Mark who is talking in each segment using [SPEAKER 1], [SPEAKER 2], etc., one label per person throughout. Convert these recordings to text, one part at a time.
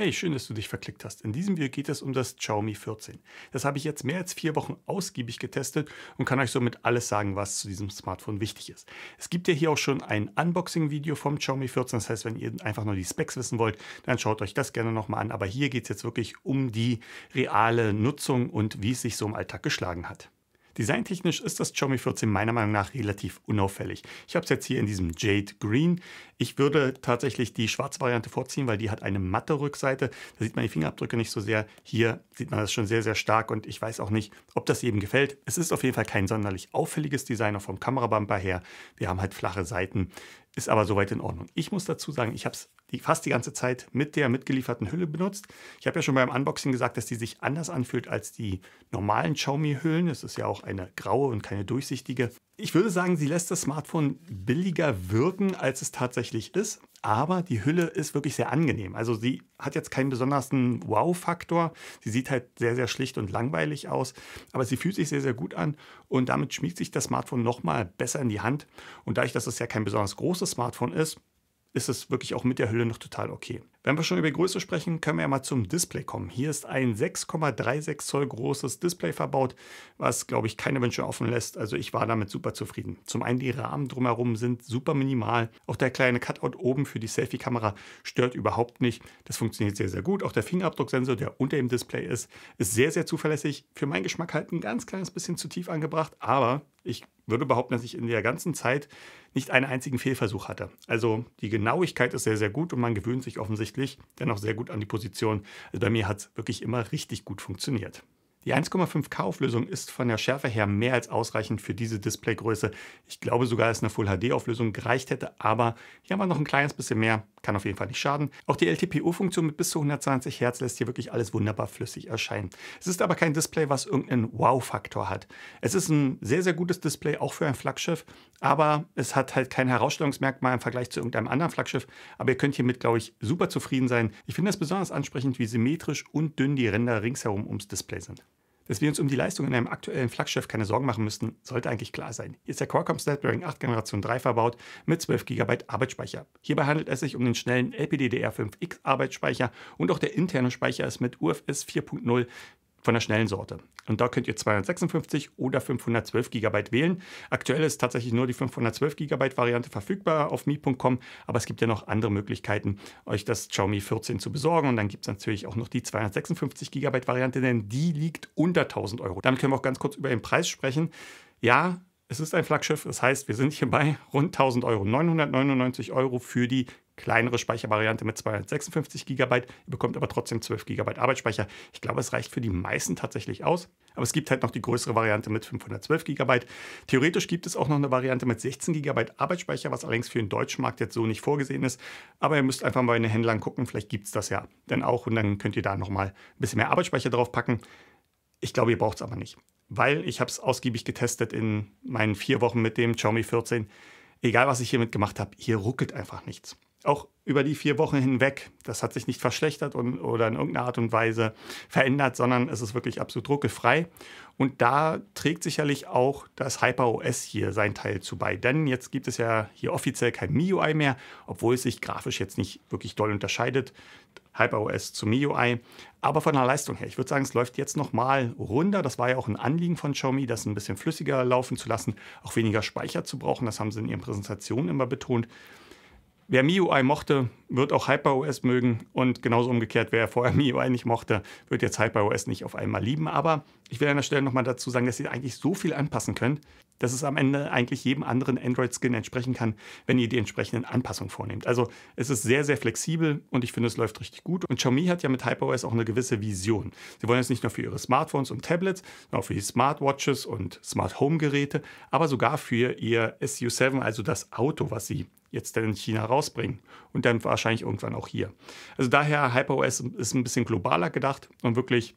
[SPEAKER 1] Hey, schön, dass du dich verklickt hast. In diesem Video geht es um das Xiaomi 14. Das habe ich jetzt mehr als vier Wochen ausgiebig getestet und kann euch somit alles sagen, was zu diesem Smartphone wichtig ist. Es gibt ja hier auch schon ein Unboxing-Video vom Xiaomi 14. Das heißt, wenn ihr einfach nur die Specs wissen wollt, dann schaut euch das gerne nochmal an. Aber hier geht es jetzt wirklich um die reale Nutzung und wie es sich so im Alltag geschlagen hat. Designtechnisch ist das Xiaomi 14 meiner Meinung nach relativ unauffällig. Ich habe es jetzt hier in diesem Jade Green. Ich würde tatsächlich die schwarze Variante vorziehen, weil die hat eine matte Rückseite. Da sieht man die Fingerabdrücke nicht so sehr. Hier sieht man das schon sehr, sehr stark und ich weiß auch nicht, ob das jedem gefällt. Es ist auf jeden Fall kein sonderlich auffälliges Design, auch vom Kamerabumper her. Wir haben halt flache Seiten, ist aber soweit in Ordnung. Ich muss dazu sagen, ich habe es die fast die ganze Zeit mit der mitgelieferten Hülle benutzt. Ich habe ja schon beim Unboxing gesagt, dass die sich anders anfühlt als die normalen Xiaomi-Hüllen. Es ist ja auch eine graue und keine durchsichtige. Ich würde sagen, sie lässt das Smartphone billiger wirken, als es tatsächlich ist. Aber die Hülle ist wirklich sehr angenehm. Also sie hat jetzt keinen besonderen Wow-Faktor. Sie sieht halt sehr, sehr schlicht und langweilig aus. Aber sie fühlt sich sehr, sehr gut an. Und damit schmiegt sich das Smartphone nochmal besser in die Hand. Und dadurch, dass es ja kein besonders großes Smartphone ist, ist es wirklich auch mit der Hülle noch total okay. Wenn wir schon über Größe sprechen, können wir ja mal zum Display kommen. Hier ist ein 6,36 Zoll großes Display verbaut, was, glaube ich, keine Wünsche offen lässt. Also ich war damit super zufrieden. Zum einen die Rahmen drumherum sind super minimal. Auch der kleine Cutout oben für die Selfie-Kamera stört überhaupt nicht. Das funktioniert sehr, sehr gut. Auch der Fingerabdrucksensor, der unter dem Display ist, ist sehr, sehr zuverlässig. Für meinen Geschmack halt ein ganz kleines bisschen zu tief angebracht, aber ich würde behaupten, dass ich in der ganzen Zeit nicht einen einzigen Fehlversuch hatte. Also die Genauigkeit ist sehr, sehr gut und man gewöhnt sich offensichtlich dennoch sehr gut an die Position. Also bei mir hat es wirklich immer richtig gut funktioniert. Die 1,5K Auflösung ist von der Schärfe her mehr als ausreichend für diese Displaygröße. Ich glaube sogar, dass eine Full HD Auflösung gereicht hätte, aber hier haben wir noch ein kleines bisschen mehr, kann auf jeden Fall nicht schaden. Auch die LTPO-Funktion mit bis zu 120 Hertz lässt hier wirklich alles wunderbar flüssig erscheinen. Es ist aber kein Display, was irgendeinen Wow-Faktor hat. Es ist ein sehr, sehr gutes Display, auch für ein Flaggschiff, aber es hat halt kein Herausstellungsmerkmal im Vergleich zu irgendeinem anderen Flaggschiff. Aber ihr könnt hiermit, glaube ich, super zufrieden sein. Ich finde es besonders ansprechend, wie symmetrisch und dünn die Ränder ringsherum ums Display sind. Dass wir uns um die Leistung in einem aktuellen Flaggschiff keine Sorgen machen müssten, sollte eigentlich klar sein. Hier ist der Qualcomm Snapdragon 8 Generation 3 verbaut mit 12 GB Arbeitsspeicher. Hierbei handelt es sich um den schnellen LPDDR5X Arbeitsspeicher und auch der interne Speicher ist mit UFS 4.0 von der schnellen Sorte. Und da könnt ihr 256 oder 512 GB wählen. Aktuell ist tatsächlich nur die 512 GB Variante verfügbar auf mi.com, aber es gibt ja noch andere Möglichkeiten, euch das Xiaomi 14 zu besorgen. Und dann gibt es natürlich auch noch die 256 GB Variante, denn die liegt unter 1000 Euro. Damit können wir auch ganz kurz über den Preis sprechen. Ja, es ist ein Flaggschiff, das heißt, wir sind hier bei rund 1000 Euro, 999 Euro für die kleinere Speichervariante mit 256 GB. Ihr bekommt aber trotzdem 12 GB Arbeitsspeicher. Ich glaube, es reicht für die meisten tatsächlich aus. Aber es gibt halt noch die größere Variante mit 512 GB. Theoretisch gibt es auch noch eine Variante mit 16 GB Arbeitsspeicher, was allerdings für den deutschen Markt jetzt so nicht vorgesehen ist. Aber ihr müsst einfach mal in den Händlern gucken, vielleicht gibt es das ja dann auch und dann könnt ihr da nochmal ein bisschen mehr Arbeitsspeicher drauf packen. Ich glaube, ihr braucht es aber nicht weil ich habe es ausgiebig getestet in meinen vier Wochen mit dem Xiaomi 14. Egal, was ich hiermit gemacht habe, hier ruckelt einfach nichts auch über die vier Wochen hinweg. Das hat sich nicht verschlechtert und, oder in irgendeiner Art und Weise verändert, sondern es ist wirklich absolut druckefrei. Und da trägt sicherlich auch das HyperOS hier seinen Teil zu bei. Denn jetzt gibt es ja hier offiziell kein MIUI mehr, obwohl es sich grafisch jetzt nicht wirklich doll unterscheidet. HyperOS zu MIUI. Aber von der Leistung her, ich würde sagen, es läuft jetzt nochmal runter. Das war ja auch ein Anliegen von Xiaomi, das ein bisschen flüssiger laufen zu lassen, auch weniger Speicher zu brauchen. Das haben sie in ihren Präsentationen immer betont. Wer MIUI mochte, wird auch HyperOS mögen und genauso umgekehrt, wer vorher MIUI nicht mochte, wird jetzt HyperOS nicht auf einmal lieben. Aber ich will an der Stelle nochmal dazu sagen, dass ihr eigentlich so viel anpassen könnt, dass es am Ende eigentlich jedem anderen Android-Skin entsprechen kann, wenn ihr die entsprechenden Anpassungen vornehmt. Also es ist sehr, sehr flexibel und ich finde, es läuft richtig gut. Und Xiaomi hat ja mit HyperOS auch eine gewisse Vision. Sie wollen jetzt nicht nur für ihre Smartphones und Tablets, sondern auch für die Smartwatches und Smart Home-Geräte, aber sogar für ihr SU7, also das Auto, was sie jetzt dann in China rausbringen und dann wahrscheinlich irgendwann auch hier. Also daher HyperOS ist ein bisschen globaler gedacht und wirklich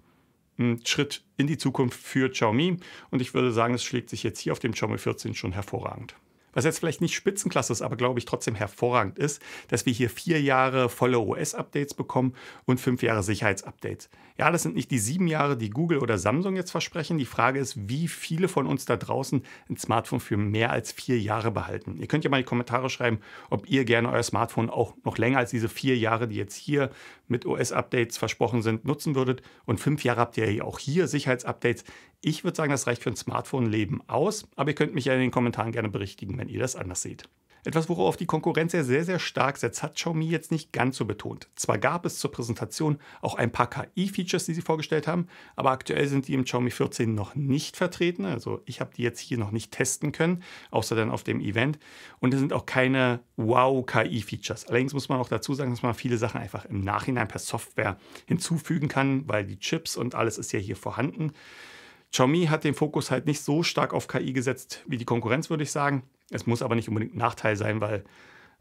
[SPEAKER 1] ein Schritt in die Zukunft für Xiaomi. Und ich würde sagen, es schlägt sich jetzt hier auf dem Xiaomi 14 schon hervorragend. Was jetzt vielleicht nicht Spitzenklasse ist, aber glaube ich trotzdem hervorragend ist, dass wir hier vier Jahre volle OS-Updates bekommen und fünf Jahre Sicherheitsupdates. Ja, das sind nicht die sieben Jahre, die Google oder Samsung jetzt versprechen. Die Frage ist, wie viele von uns da draußen ein Smartphone für mehr als vier Jahre behalten. Ihr könnt ja mal in die Kommentare schreiben, ob ihr gerne euer Smartphone auch noch länger als diese vier Jahre, die jetzt hier mit OS-Updates versprochen sind, nutzen würdet. Und fünf Jahre habt ihr ja auch hier Sicherheitsupdates. Ich würde sagen, das reicht für ein Smartphone-Leben aus, aber ihr könnt mich ja in den Kommentaren gerne berichtigen, wenn ihr das anders seht. Etwas, worauf die Konkurrenz ja sehr, sehr stark setzt, hat Xiaomi jetzt nicht ganz so betont. Zwar gab es zur Präsentation auch ein paar KI-Features, die sie vorgestellt haben, aber aktuell sind die im Xiaomi 14 noch nicht vertreten. Also ich habe die jetzt hier noch nicht testen können, außer dann auf dem Event. Und es sind auch keine Wow-KI-Features. Allerdings muss man auch dazu sagen, dass man viele Sachen einfach im Nachhinein per Software hinzufügen kann, weil die Chips und alles ist ja hier vorhanden. Xiaomi hat den Fokus halt nicht so stark auf KI gesetzt wie die Konkurrenz, würde ich sagen. Es muss aber nicht unbedingt ein Nachteil sein, weil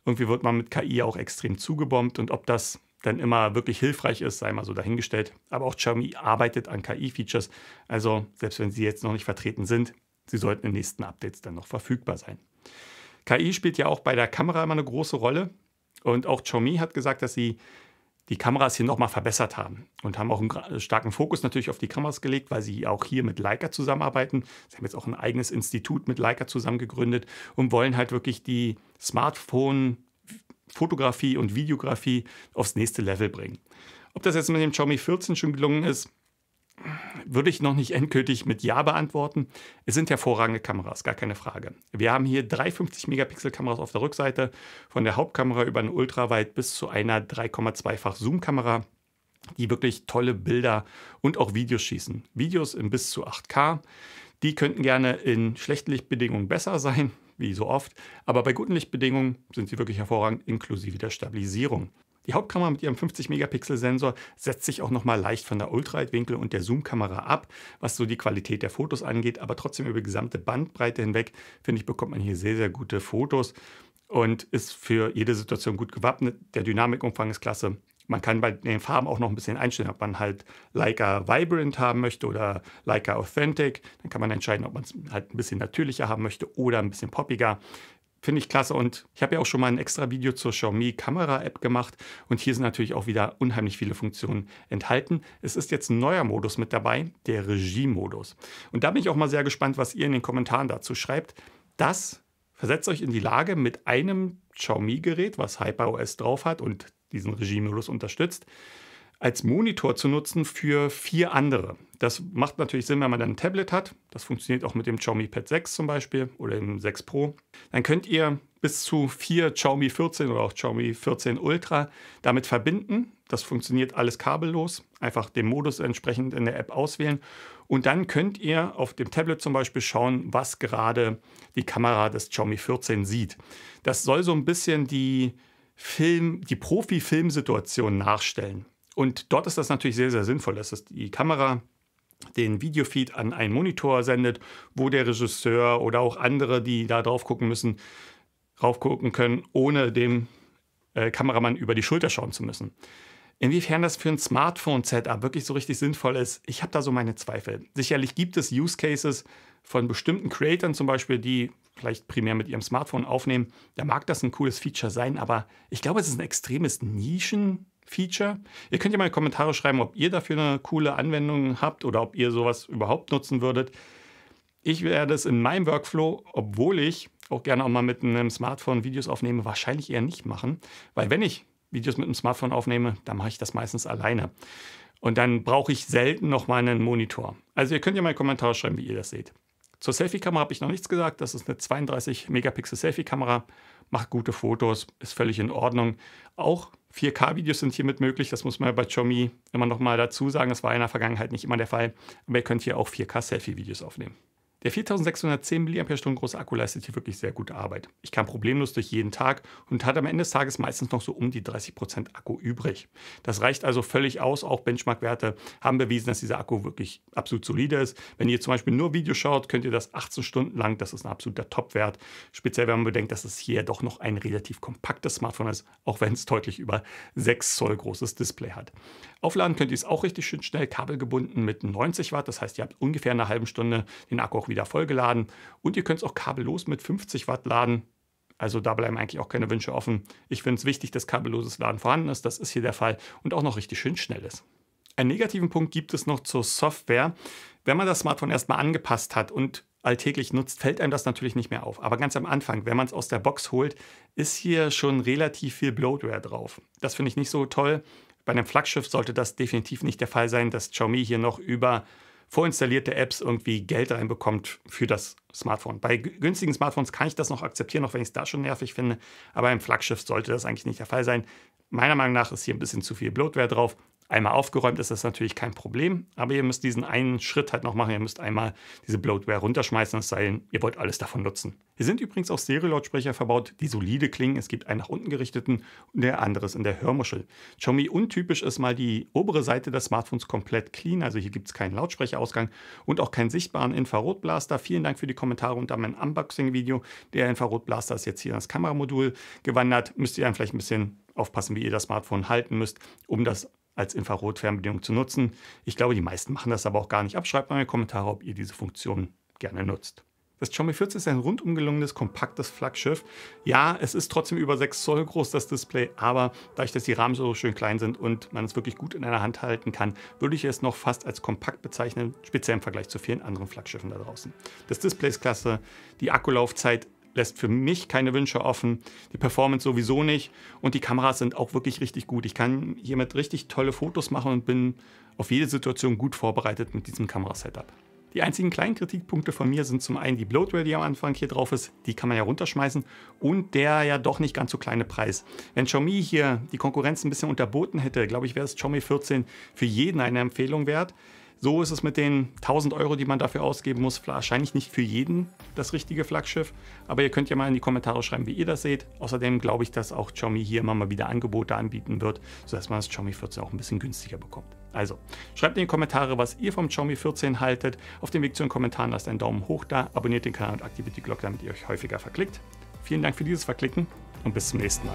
[SPEAKER 1] irgendwie wird man mit KI auch extrem zugebombt und ob das dann immer wirklich hilfreich ist, sei mal so dahingestellt. Aber auch Xiaomi arbeitet an KI-Features, also selbst wenn sie jetzt noch nicht vertreten sind, sie sollten in nächsten Updates dann noch verfügbar sein. KI spielt ja auch bei der Kamera immer eine große Rolle und auch Xiaomi hat gesagt, dass sie die Kameras hier nochmal verbessert haben und haben auch einen starken Fokus natürlich auf die Kameras gelegt, weil sie auch hier mit Leica zusammenarbeiten. Sie haben jetzt auch ein eigenes Institut mit Leica zusammen gegründet und wollen halt wirklich die Smartphone Fotografie und Videografie aufs nächste Level bringen. Ob das jetzt mit dem Xiaomi 14 schon gelungen ist, würde ich noch nicht endgültig mit Ja beantworten. Es sind hervorragende Kameras, gar keine Frage. Wir haben hier drei 50-Megapixel-Kameras auf der Rückseite, von der Hauptkamera über eine Ultraweit bis zu einer 3,2-fach Zoom-Kamera, die wirklich tolle Bilder und auch Videos schießen. Videos in bis zu 8K. Die könnten gerne in schlechten Lichtbedingungen besser sein, wie so oft, aber bei guten Lichtbedingungen sind sie wirklich hervorragend, inklusive der Stabilisierung. Die Hauptkamera mit ihrem 50-Megapixel-Sensor setzt sich auch nochmal leicht von der Ultraweitwinkel- und der Zoom-Kamera ab, was so die Qualität der Fotos angeht, aber trotzdem über die gesamte Bandbreite hinweg, finde ich, bekommt man hier sehr, sehr gute Fotos und ist für jede Situation gut gewappnet. Der Dynamikumfang ist klasse. Man kann bei den Farben auch noch ein bisschen einstellen, ob man halt Leica Vibrant haben möchte oder Leica Authentic. Dann kann man entscheiden, ob man es halt ein bisschen natürlicher haben möchte oder ein bisschen poppiger. Finde ich klasse und ich habe ja auch schon mal ein extra Video zur Xiaomi Kamera App gemacht und hier sind natürlich auch wieder unheimlich viele Funktionen enthalten. Es ist jetzt ein neuer Modus mit dabei, der Regie-Modus. Und da bin ich auch mal sehr gespannt, was ihr in den Kommentaren dazu schreibt. Das versetzt euch in die Lage, mit einem Xiaomi-Gerät, was HyperOS drauf hat und diesen Regie-Modus unterstützt, als Monitor zu nutzen für vier andere. Das macht natürlich Sinn, wenn man dann ein Tablet hat. Das funktioniert auch mit dem Xiaomi Pad 6 zum Beispiel oder dem 6 Pro. Dann könnt ihr bis zu vier Xiaomi 14 oder auch Xiaomi 14 Ultra damit verbinden. Das funktioniert alles kabellos. Einfach den Modus entsprechend in der App auswählen. Und dann könnt ihr auf dem Tablet zum Beispiel schauen, was gerade die Kamera des Xiaomi 14 sieht. Das soll so ein bisschen die Film, die Profi-Filmsituation nachstellen. Und dort ist das natürlich sehr, sehr sinnvoll, dass das die Kamera den Videofeed an einen Monitor sendet, wo der Regisseur oder auch andere, die da drauf gucken müssen, drauf gucken können, ohne dem äh, Kameramann über die Schulter schauen zu müssen. Inwiefern das für ein Smartphone-Setup wirklich so richtig sinnvoll ist, ich habe da so meine Zweifel. Sicherlich gibt es Use Cases von bestimmten Creators zum Beispiel, die vielleicht primär mit ihrem Smartphone aufnehmen. Da mag das ein cooles Feature sein, aber ich glaube, es ist ein extremes Nischen. Feature. Ihr könnt ja mal in die Kommentare schreiben, ob ihr dafür eine coole Anwendung habt oder ob ihr sowas überhaupt nutzen würdet. Ich werde es in meinem Workflow, obwohl ich auch gerne auch mal mit einem Smartphone Videos aufnehme, wahrscheinlich eher nicht machen, weil wenn ich Videos mit einem Smartphone aufnehme, dann mache ich das meistens alleine. Und dann brauche ich selten nochmal einen Monitor. Also ihr könnt ja mal in die Kommentare schreiben, wie ihr das seht. Zur Selfie-Kamera habe ich noch nichts gesagt. Das ist eine 32 Megapixel Selfie-Kamera. Macht gute Fotos, ist völlig in Ordnung. Auch 4K-Videos sind hiermit möglich. Das muss man bei Xiaomi immer noch mal dazu sagen. Das war in der Vergangenheit nicht immer der Fall. Aber ihr könnt hier auch 4K-Selfie-Videos aufnehmen. Der 4610 mAh große Akku leistet hier wirklich sehr gute Arbeit. Ich kam problemlos durch jeden Tag und hatte am Ende des Tages meistens noch so um die 30% Akku übrig. Das reicht also völlig aus. Auch Benchmark-Werte haben bewiesen, dass dieser Akku wirklich absolut solide ist. Wenn ihr zum Beispiel nur Video schaut, könnt ihr das 18 Stunden lang. Das ist ein absoluter Top-Wert. Speziell, wenn man bedenkt, dass es hier doch noch ein relativ kompaktes Smartphone ist, auch wenn es deutlich über 6 Zoll großes Display hat. Aufladen könnt ihr es auch richtig schön schnell kabelgebunden mit 90 Watt. Das heißt, ihr habt ungefähr eine halbe Stunde den Akku auch wieder wieder vollgeladen. Und ihr könnt es auch kabellos mit 50 Watt laden. Also da bleiben eigentlich auch keine Wünsche offen. Ich finde es wichtig, dass kabelloses Laden vorhanden ist. Das ist hier der Fall und auch noch richtig schön schnell ist. Einen negativen Punkt gibt es noch zur Software. Wenn man das Smartphone erstmal angepasst hat und alltäglich nutzt, fällt einem das natürlich nicht mehr auf. Aber ganz am Anfang, wenn man es aus der Box holt, ist hier schon relativ viel Bloatware drauf. Das finde ich nicht so toll. Bei einem Flaggschiff sollte das definitiv nicht der Fall sein, dass Xiaomi hier noch über vorinstallierte Apps irgendwie Geld reinbekommt für das Smartphone. Bei günstigen Smartphones kann ich das noch akzeptieren, auch wenn ich es da schon nervig finde. Aber im Flaggschiff sollte das eigentlich nicht der Fall sein. Meiner Meinung nach ist hier ein bisschen zu viel Bloatware drauf einmal aufgeräumt ist das natürlich kein Problem, aber ihr müsst diesen einen Schritt halt noch machen. Ihr müsst einmal diese Bloatware runterschmeißen, es sei denn, ihr wollt alles davon nutzen. Hier sind übrigens auch Stereo-Lautsprecher verbaut, die solide klingen. Es gibt einen nach unten gerichteten und der andere ist in der Hörmuschel. Xiaomi untypisch ist mal die obere Seite des Smartphones komplett clean, also hier gibt es keinen Lautsprecherausgang und auch keinen sichtbaren Infrarotblaster. Vielen Dank für die Kommentare unter meinem Unboxing-Video. Der Infrarotblaster ist jetzt hier ans Kameramodul gewandert. Müsst ihr dann vielleicht ein bisschen aufpassen, wie ihr das Smartphone halten müsst, um das als Infrarotfernbedienung zu nutzen. Ich glaube, die meisten machen das aber auch gar nicht Abschreibt mal in die Kommentare, ob ihr diese Funktion gerne nutzt. Das Xiaomi 14 ist ein rundum gelungenes, kompaktes Flaggschiff. Ja, es ist trotzdem über 6 Zoll groß, das Display, aber dadurch, dass die Rahmen so schön klein sind und man es wirklich gut in einer Hand halten kann, würde ich es noch fast als kompakt bezeichnen, speziell im Vergleich zu vielen anderen Flaggschiffen da draußen. Das Display ist klasse, die Akkulaufzeit lässt für mich keine Wünsche offen, die Performance sowieso nicht und die Kameras sind auch wirklich richtig gut. Ich kann hiermit richtig tolle Fotos machen und bin auf jede Situation gut vorbereitet mit diesem Kamerasetup. Die einzigen kleinen Kritikpunkte von mir sind zum einen die Bloatware, die am Anfang hier drauf ist, die kann man ja runterschmeißen und der ja doch nicht ganz so kleine Preis. Wenn Xiaomi hier die Konkurrenz ein bisschen unterboten hätte, glaube ich, wäre es Xiaomi 14 für jeden eine Empfehlung wert. So ist es mit den 1000 Euro, die man dafür ausgeben muss, wahrscheinlich nicht für jeden das richtige Flaggschiff. Aber ihr könnt ja mal in die Kommentare schreiben, wie ihr das seht. Außerdem glaube ich, dass auch Xiaomi hier immer mal wieder Angebote anbieten wird, sodass man das Xiaomi 14 auch ein bisschen günstiger bekommt. Also, schreibt in die Kommentare, was ihr vom Xiaomi 14 haltet. Auf dem Weg zu den Kommentaren lasst einen Daumen hoch da, abonniert den Kanal und aktiviert die Glocke, damit ihr euch häufiger verklickt. Vielen Dank für dieses Verklicken und bis zum nächsten Mal.